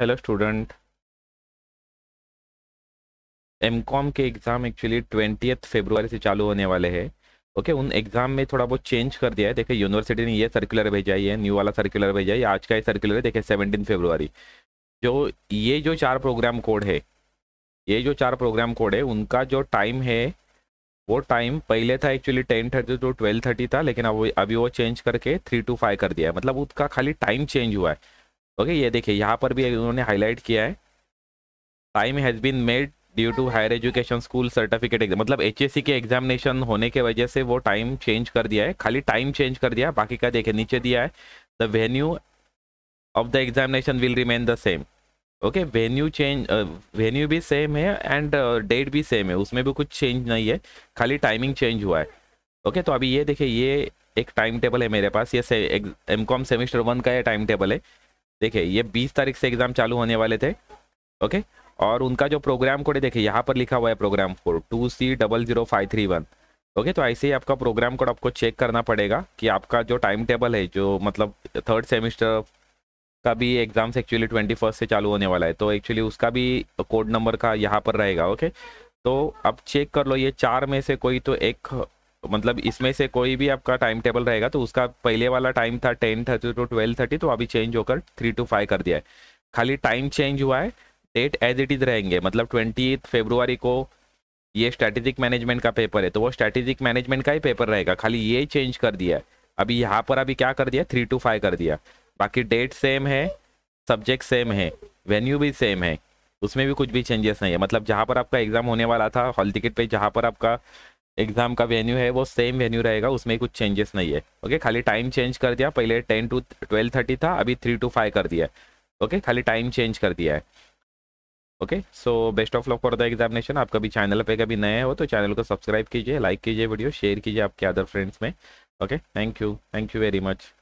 hello student M Com के exam actually twenty February से चालू होने वाले हैं ओके okay, उन एग्ज़ाम में थोड़ा बहुत चेंज कर दिया है देखिए यूनिवर्सिटी ने ये सर्कुलर भेजा है न्यू वाला सर्कुलर भेजा है आज का ये सर्कुलर है देखिए सेवनटीन फेब्रुआरी जो ये जो चार प्रोग्राम कोड है ये जो चार प्रोग्राम कोड है उनका जो टाइम है वो टाइम पहले था actually ten thirty to twelve thirty था लेकिन अब अभी वो चेंज करके थ्री टू फाइव कर दिया है मतलब उसका खाली टाइम चेंज हुआ है ओके ये देखिए यहाँ पर भी उन्होंने हाईलाइट किया है time has been made due to higher education school certificate exam मतलब एच के एग्जामिनेशन होने के वजह से वो टाइम चेंज कर दिया है खाली टाइम चेंज कर दिया बाकी का देखे नीचे दिया है the venue of the examination will remain the same okay venue change venue भी सेम है एंड डेट uh, भी सेम है उसमें भी कुछ चेंज नहीं है खाली टाइमिंग चेंज हुआ है ओके okay, तो अभी ये देखिए ये एक टाइम टेबल है मेरे पास ये एम कॉम सेमिस्टर वन का ये टाइम टेबल है देखिए ये 20 तारीख से एग्ज़ाम चालू होने वाले थे ओके और उनका जो प्रोग्राम कोड है देखिए यहाँ पर लिखा हुआ है program code two C double zero five three one okay तो ऐसे ही आपका प्रोग्राम कोड आपको चेक करना पड़ेगा कि आपका जो टाइम टेबल है जो मतलब थर्ड सेमिस्टर का भी एग्ज़ाम्स एक्चुअली ट्वेंटी फर्स्ट से चालू होने वाला है तो एक्चुअली उसका भी कोड नंबर का यहाँ पर रहेगा ओके तो अब चेक कर लो ये चार में से कोई तो एक तो मतलब इसमें से कोई भी आपका टाइम टेबल रहेगा तो उसका पहले वाला टाइम था ten thirty to twelve thirty तो अभी चेंज होकर थ्री टू फाइव कर दिया है खाली टाइम चेंज हुआ है डेट एज इट इज़ रहेंगे मतलब ट्वेंटी फेब्रुआरी को ये स्ट्रेटेजिक मैनेजमेंट का पेपर है तो वो स्ट्रेटेजिक मैनेजमेंट का ही पेपर रहेगा खाली ये चेंज कर दिया है अभी यहाँ पर अभी क्या कर दिया थ्री टू फाइव कर दिया बाकी डेट सेम है सब्जेक्ट सेम है वेन्यू भी सेम है उसमें भी कुछ भी चेंजेस नहीं है मतलब जहाँ पर आपका एग्ज़ाम होने वाला था हॉल टिकट पे जहाँ पर आपका एग्जाम का वेन्यू है वो सेम वेन्यू रहेगा उसमें कुछ चेंजेस नहीं है ओके खाली टाइम चेंज कर दिया पहले टेन टू ट्वेल्व थर्टी था अभी थ्री टू फाइव कर दिया है ओके खाली टाइम चेंज कर दिया है okay so best of luck for the examination आप कभी चैनल पे कभी नए हो तो चैनल को सब्सक्राइब कीजिए लाइक कीजिए वीडियो शेयर कीजिए आपके अदर फ्रेंड्स में okay thank you thank you very much